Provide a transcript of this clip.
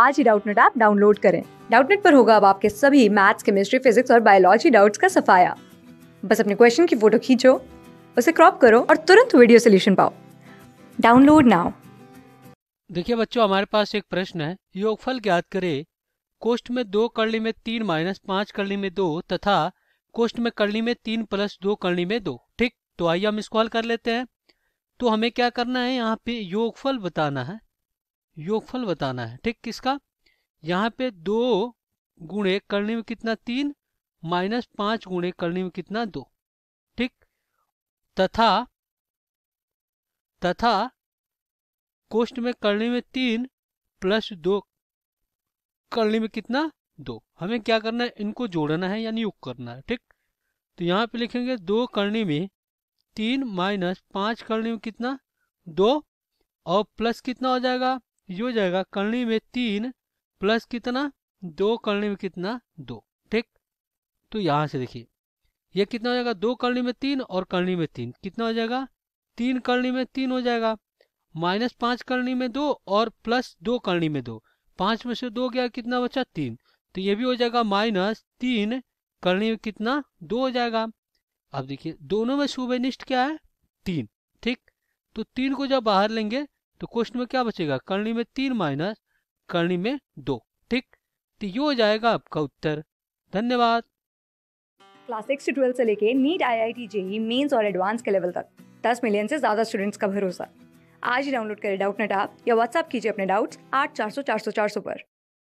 आज ही Doubtnut app download करें डाउटनेट पर होगा अब आपके सभी मैथ्स केमिस्ट्री फिजिक्स और बायोलॉजी डाउट्स का सफाया बस अपने क्वेश्चन की फोटो खींचो उसे क्रॉप करो और तुरंत वीडियो सोल्यूशन पाओ डाउनलोड नाउ देखिए बच्चों हमारे पास एक प्रश्न है योगफल ज्ञात करें कोष्ठ में दो करली में तीन माइनस पांच करली में दो तथा कोष्ठ में करली में तीन प्लस दो करली में दो ठीक तो आइए हम इसको हल कर लेते हैं तो हमें क्या करना है यहाँ पे योगफल बताना है योगफल बताना है ठीक किसका यहाँ पे दो गुणे करने में कितना तीन माइनस पांच गुणे करने में कितना दो ठीक तथा तथा कोष्ट में करने में तीन प्लस दो करने में कितना दो हमें क्या करना है इनको जोड़ना है यानी योग करना है ठीक तो यहाँ पे लिखेंगे दो करने में तीन माइनस पांच करने में कितना दो और प्लस कितना हो जाएगा ये हो जाएगा कर्णी में तीन प्लस कितना दो करणी में कितना दो ठीक तो यहाँ से देखिए यह कितना हो जाएगा दो कर्णी में तीन और करणी में तीन कितना हो जाएगा तीन कर्णी में तीन हो जाएगा माइनस पाँच कर्णी में दो और प्लस दो कर्णी में दो पाँच में से दो गया कितना बचा तीन तो ये भी हो जाएगा माइनस तीन कर्णी में कितना दो हो जाएगा अब देखिए दोनों में सुबनिष्ठ क्या है तीन ठीक तो तीन को जब बाहर लेंगे तो क्वेश्चन में क्या बचेगा करणी में तीन माइनस करणी में दो ठीक तो ये हो जाएगा आपका उत्तर धन्यवाद क्लास सिक्स से ट्वेल्थ से लेके NEET I I T JEE mains और एडवांस के लेवल तक दस मिलियन से ज़्यादा स्टूडेंट्स का भरोसा आज ही डाउनलोड करें डाउट नेट आप या व्हाट्सअप कीजिए अपने डाउट्स आठ चार सौ चार सौ चार सौ पर